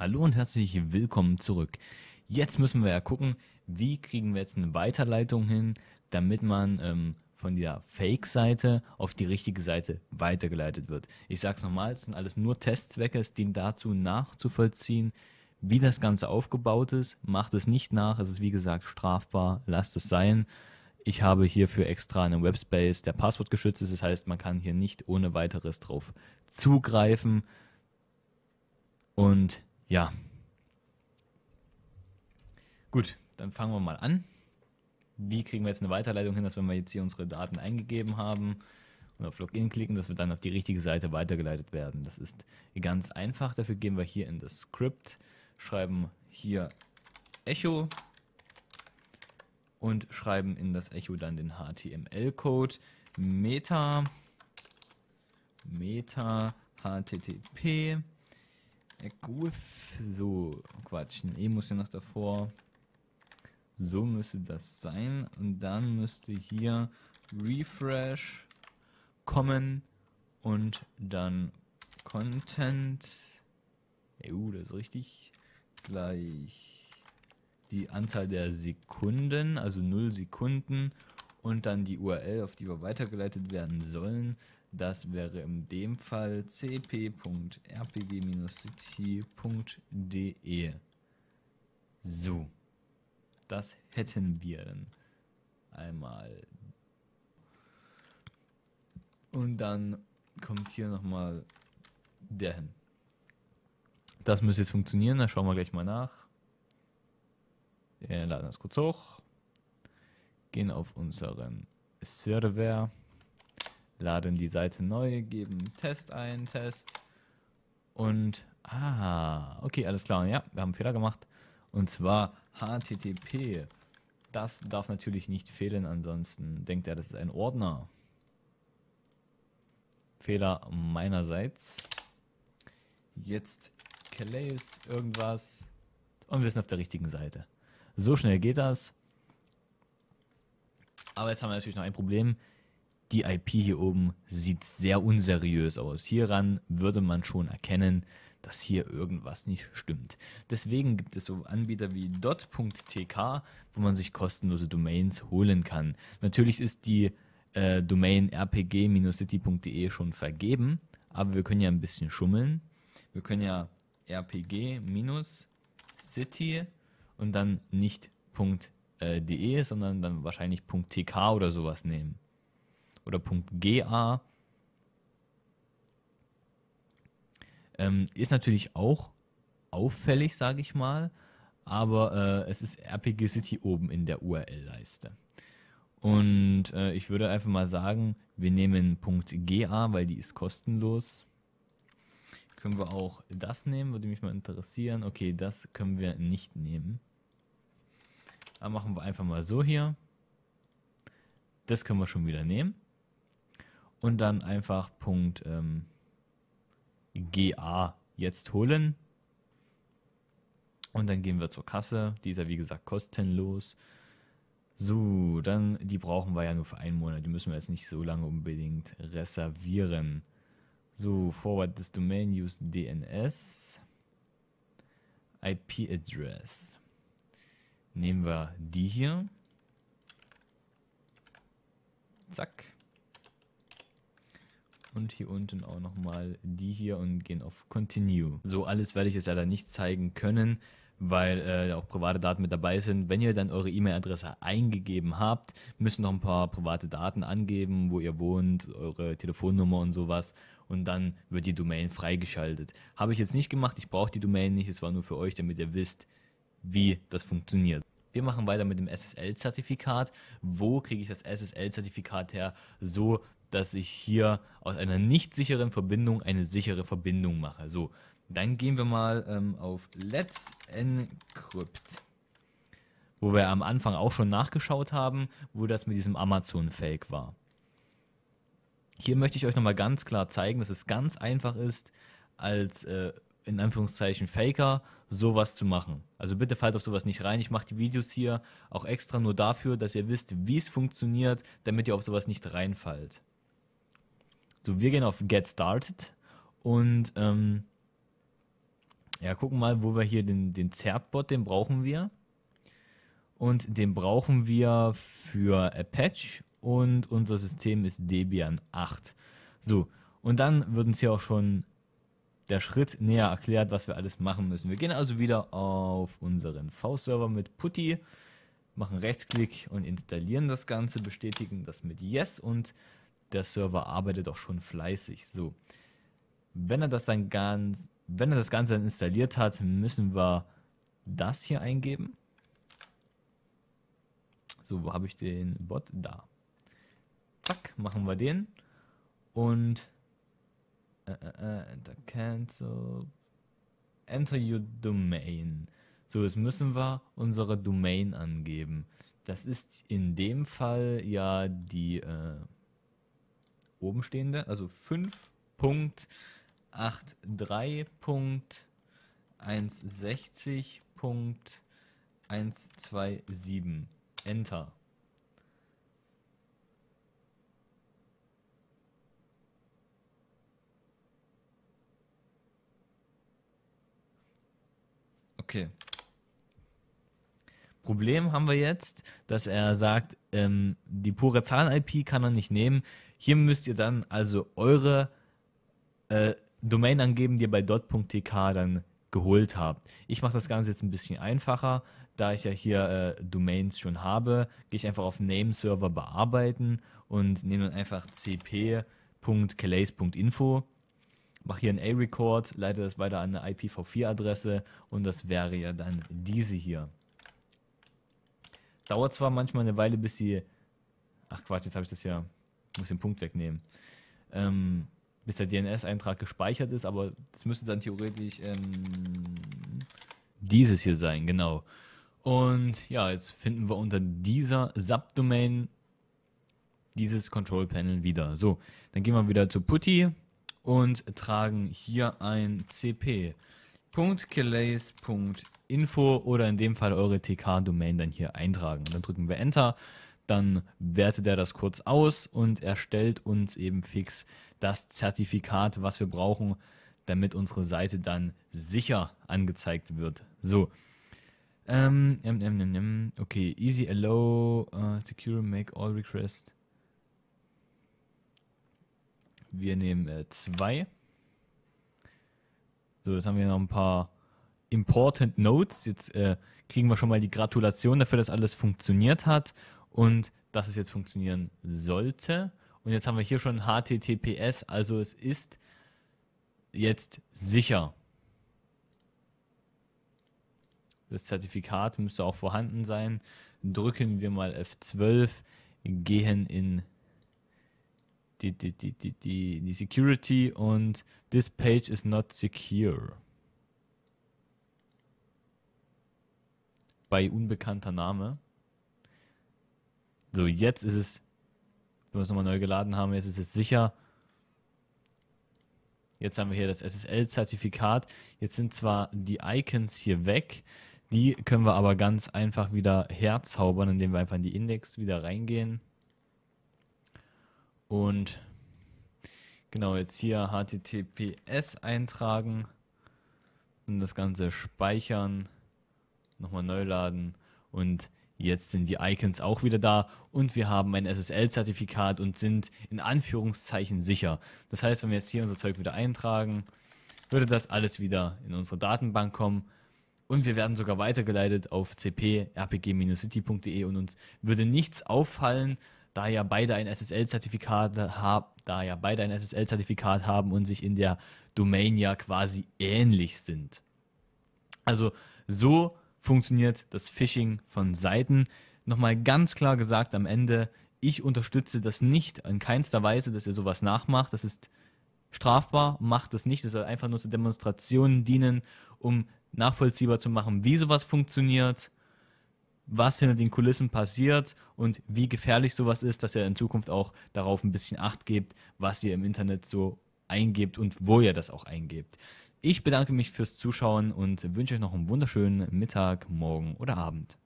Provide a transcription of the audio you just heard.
Hallo und herzlich willkommen zurück. Jetzt müssen wir ja gucken, wie kriegen wir jetzt eine Weiterleitung hin, damit man ähm, von der Fake-Seite auf die richtige Seite weitergeleitet wird. Ich sag's nochmal, es sind alles nur Testzwecke, es dient dazu nachzuvollziehen, wie das Ganze aufgebaut ist. Macht es nicht nach, es ist wie gesagt strafbar, lasst es sein. Ich habe hierfür extra einen Webspace, der passwortgeschützt ist. Das heißt, man kann hier nicht ohne weiteres drauf zugreifen. Und ja. Gut, dann fangen wir mal an. Wie kriegen wir jetzt eine Weiterleitung hin, dass wenn wir jetzt hier unsere Daten eingegeben haben und auf Login klicken, dass wir dann auf die richtige Seite weitergeleitet werden? Das ist ganz einfach. Dafür gehen wir hier in das Script, schreiben hier Echo und schreiben in das Echo dann den HTML-Code meta meta http Guff, so, Quatsch, ein E muss ja noch davor. So müsste das sein. Und dann müsste hier Refresh kommen und dann Content. EU, uh, das ist richtig. Gleich die Anzahl der Sekunden, also 0 Sekunden und dann die URL, auf die wir weitergeleitet werden sollen. Das wäre in dem Fall cp.rpg-city.de. So. Das hätten wir dann einmal. Und dann kommt hier nochmal der hin. Das müsste jetzt funktionieren, da schauen wir gleich mal nach. Wir laden das kurz hoch. Gehen auf unseren Server laden die Seite neu, geben Test ein, Test und ah, okay, alles klar, ja, wir haben einen Fehler gemacht und zwar HTTP. Das darf natürlich nicht fehlen, ansonsten denkt er, das ist ein Ordner. Fehler meinerseits. Jetzt Calais irgendwas und wir sind auf der richtigen Seite. So schnell geht das. Aber jetzt haben wir natürlich noch ein Problem die IP hier oben sieht sehr unseriös aus. Hieran würde man schon erkennen, dass hier irgendwas nicht stimmt. Deswegen gibt es so Anbieter wie dot.tk, wo man sich kostenlose Domains holen kann. Natürlich ist die äh, Domain rpg-city.de schon vergeben, aber wir können ja ein bisschen schummeln. Wir können ja rpg-city und dann nicht äh, .de, sondern dann wahrscheinlich .tk oder sowas nehmen oder .ga. Ähm, ist natürlich auch auffällig, sage ich mal, aber äh, es ist RPG City oben in der URL-Leiste. Und äh, ich würde einfach mal sagen, wir nehmen .ga, weil die ist kostenlos. Können wir auch das nehmen, würde mich mal interessieren. Okay, das können wir nicht nehmen. Dann machen wir einfach mal so hier. Das können wir schon wieder nehmen und dann einfach Punkt ähm, GA jetzt holen. Und dann gehen wir zur Kasse. Die ist ja wie gesagt kostenlos. So, dann die brauchen wir ja nur für einen Monat. Die müssen wir jetzt nicht so lange unbedingt reservieren. So, forward this domain use DNS. IP Address. Nehmen wir die hier. Zack und hier unten auch nochmal die hier und gehen auf Continue. So alles werde ich jetzt leider nicht zeigen können, weil äh, auch private Daten mit dabei sind. Wenn ihr dann eure E-Mail-Adresse eingegeben habt, müssen noch ein paar private Daten angeben, wo ihr wohnt, eure Telefonnummer und sowas. Und dann wird die Domain freigeschaltet. Habe ich jetzt nicht gemacht, ich brauche die Domain nicht, es war nur für euch, damit ihr wisst, wie das funktioniert. Wir machen weiter mit dem SSL-Zertifikat. Wo kriege ich das SSL-Zertifikat her, so dass ich hier aus einer nicht sicheren Verbindung eine sichere Verbindung mache? So, dann gehen wir mal ähm, auf Let's Encrypt, wo wir am Anfang auch schon nachgeschaut haben, wo das mit diesem Amazon-Fake war. Hier möchte ich euch nochmal ganz klar zeigen, dass es ganz einfach ist, als äh, in Anführungszeichen Faker, sowas zu machen. Also bitte fallt auf sowas nicht rein. Ich mache die Videos hier auch extra nur dafür, dass ihr wisst, wie es funktioniert, damit ihr auf sowas nicht reinfallt. So, wir gehen auf Get Started und ähm, ja, gucken mal, wo wir hier den, den Zertbot, den brauchen wir. Und den brauchen wir für Apache und unser System ist Debian 8. So, und dann würden uns hier auch schon der Schritt näher erklärt, was wir alles machen müssen. Wir gehen also wieder auf unseren V-Server mit Putty, machen Rechtsklick und installieren das Ganze, bestätigen das mit Yes und der Server arbeitet auch schon fleißig. So, wenn er das dann ganz, wenn er das Ganze dann installiert hat, müssen wir das hier eingeben. So, wo habe ich den Bot? Da. Zack, machen wir den. Und uh, uh, enter cancel. Enter your domain. So, jetzt müssen wir unsere Domain angeben. Das ist in dem Fall ja die äh, obenstehende, also 5.83.160.127. Enter. Okay. Problem haben wir jetzt, dass er sagt, ähm, die pure Zahlen-IP kann er nicht nehmen. Hier müsst ihr dann also eure äh, Domain angeben, die ihr bei dot.tk dann geholt habt. Ich mache das Ganze jetzt ein bisschen einfacher. Da ich ja hier äh, Domains schon habe, gehe ich einfach auf Name Server bearbeiten und nehme dann einfach cp.calays.info mache hier einen A-Record, leite das weiter an eine IPv4-Adresse und das wäre ja dann diese hier. Dauert zwar manchmal eine Weile, bis sie... Ach Quatsch, jetzt habe ich das ja... Muss den Punkt wegnehmen. Ähm, bis der DNS-Eintrag gespeichert ist, aber das müsste dann theoretisch ähm, dieses hier sein, genau. Und ja, jetzt finden wir unter dieser Subdomain dieses Control Panel wieder. So, dann gehen wir wieder zu Putty und tragen hier ein cp.kelays.info oder in dem Fall eure TK-Domain dann hier eintragen. Dann drücken wir Enter, dann wertet er das kurz aus und erstellt uns eben fix das Zertifikat, was wir brauchen, damit unsere Seite dann sicher angezeigt wird. So. Ähm, okay, easy allow, uh, secure, make all requests. Wir nehmen äh, zwei. So, jetzt haben wir noch ein paar Important Notes. Jetzt äh, kriegen wir schon mal die Gratulation dafür, dass alles funktioniert hat und dass es jetzt funktionieren sollte. Und jetzt haben wir hier schon HTTPS, also es ist jetzt sicher. Das Zertifikat müsste auch vorhanden sein. Drücken wir mal F12, gehen in die, die, die, die, die, die Security und this page is not secure. Bei unbekannter Name. So, jetzt ist es, wenn wir es nochmal neu geladen haben, jetzt ist es sicher. Jetzt haben wir hier das SSL-Zertifikat. Jetzt sind zwar die Icons hier weg, die können wir aber ganz einfach wieder herzaubern, indem wir einfach in die Index wieder reingehen und genau, jetzt hier HTTPS eintragen und das Ganze speichern, nochmal neu laden und jetzt sind die Icons auch wieder da und wir haben ein SSL-Zertifikat und sind in Anführungszeichen sicher. Das heißt, wenn wir jetzt hier unser Zeug wieder eintragen, würde das alles wieder in unsere Datenbank kommen und wir werden sogar weitergeleitet auf cp-rpg-city.de und uns würde nichts auffallen, da ja beide ein SSL-Zertifikat haben, ja ssl haben und sich in der Domain ja quasi ähnlich sind. Also so funktioniert das Phishing von Seiten. Nochmal ganz klar gesagt am Ende, ich unterstütze das nicht in keinster Weise, dass ihr sowas nachmacht. Das ist strafbar, macht es nicht. Das soll einfach nur zu Demonstrationen dienen, um nachvollziehbar zu machen, wie sowas funktioniert was hinter den Kulissen passiert und wie gefährlich sowas ist, dass ihr in Zukunft auch darauf ein bisschen Acht gebt, was ihr im Internet so eingebt und wo ihr das auch eingebt. Ich bedanke mich fürs Zuschauen und wünsche euch noch einen wunderschönen Mittag, Morgen oder Abend.